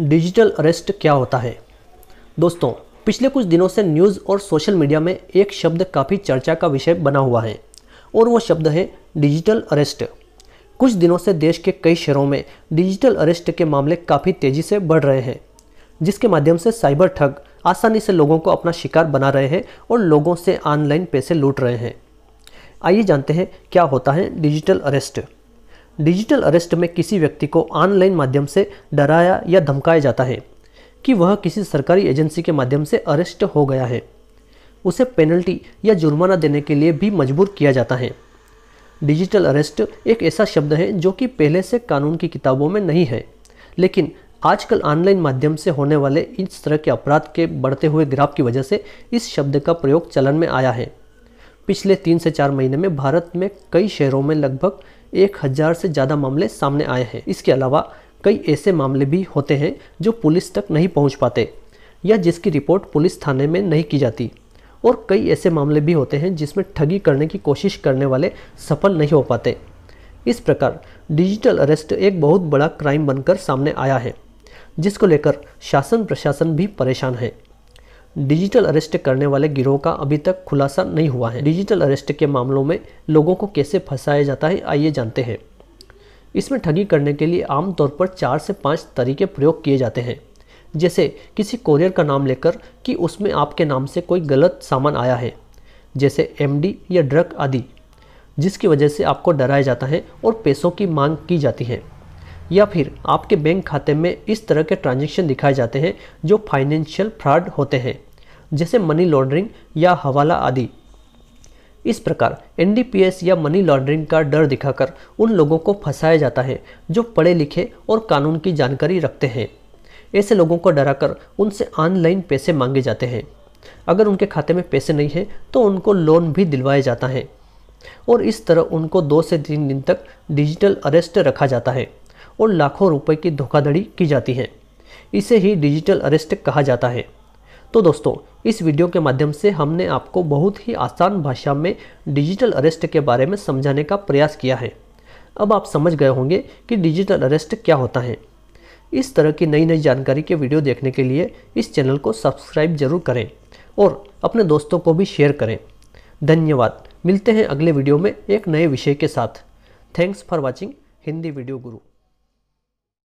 digital arrest क्या होता है दोस्तों पिछले कुछ दिनों से न्यूज़ और सोशल मीडिया में एक शब्द काफ़ी चर्चा का विषय बना हुआ है और वो शब्द है डिजिटल अरेस्ट कुछ दिनों से देश के कई शहरों में डिजिटल अरेस्ट के मामले काफ़ी तेज़ी से बढ़ रहे हैं जिसके माध्यम से साइबर ठग आसानी से लोगों को अपना शिकार बना रहे हैं और लोगों से ऑनलाइन पैसे लूट रहे हैं आइए जानते हैं क्या होता है डिजिटल अरेस्ट डिजिटल अरेस्ट में किसी व्यक्ति को ऑनलाइन माध्यम से डराया या धमकाया जाता है कि वह किसी सरकारी एजेंसी के माध्यम से अरेस्ट हो गया है उसे पेनल्टी या जुर्माना देने के लिए भी मजबूर किया जाता है डिजिटल अरेस्ट एक ऐसा शब्द है जो कि पहले से कानून की किताबों में नहीं है लेकिन आजकल ऑनलाइन माध्यम से होने वाले इस तरह के अपराध के बढ़ते हुए ग्राफ की वजह से इस शब्द का प्रयोग चलन में आया है पिछले तीन से चार महीने में भारत में कई शहरों में लगभग एक हज़ार से ज़्यादा मामले सामने आए हैं इसके अलावा कई ऐसे मामले भी होते हैं जो पुलिस तक नहीं पहुंच पाते या जिसकी रिपोर्ट पुलिस थाने में नहीं की जाती और कई ऐसे मामले भी होते हैं जिसमें ठगी करने की कोशिश करने वाले सफल नहीं हो पाते इस प्रकार डिजिटल अरेस्ट एक बहुत बड़ा क्राइम बनकर सामने आया है जिसको लेकर शासन प्रशासन भी परेशान है डिजिटल अरेस्ट करने वाले गिरोह का अभी तक खुलासा नहीं हुआ है डिजिटल अरेस्ट के मामलों में लोगों को कैसे फंसाया जाता है आइए जानते हैं इसमें ठगी करने के लिए आमतौर पर चार से पाँच तरीके प्रयोग किए जाते हैं जैसे किसी कोरियर का नाम लेकर कि उसमें आपके नाम से कोई गलत सामान आया है जैसे एम या ड्रग आदि जिसकी वजह से आपको डराया जाता है और पैसों की मांग की जाती है या फिर आपके बैंक खाते में इस तरह के ट्रांजैक्शन दिखाए जाते हैं जो फाइनेंशियल फ्रॉड होते हैं जैसे मनी लॉन्ड्रिंग या हवाला आदि इस प्रकार एनडीपीएस या मनी लॉन्ड्रिंग का डर दिखाकर उन लोगों को फंसाया जाता है जो पढ़े लिखे और कानून की जानकारी रखते हैं ऐसे लोगों को डराकर उनसे ऑनलाइन पैसे मांगे जाते हैं अगर उनके खाते में पैसे नहीं है तो उनको लोन भी दिलवाया जाता है और इस तरह उनको दो से तीन दिन तक डिजिटल अरेस्ट रखा जाता है और लाखों रुपए की धोखाधड़ी की जाती है इसे ही डिजिटल अरेस्ट कहा जाता है तो दोस्तों इस वीडियो के माध्यम से हमने आपको बहुत ही आसान भाषा में डिजिटल अरेस्ट के बारे में समझाने का प्रयास किया है अब आप समझ गए होंगे कि डिजिटल अरेस्ट क्या होता है इस तरह की नई नई जानकारी के वीडियो देखने के लिए इस चैनल को सब्सक्राइब जरूर करें और अपने दोस्तों को भी शेयर करें धन्यवाद मिलते हैं अगले वीडियो में एक नए विषय के साथ thanks for watching Hindi video गुरु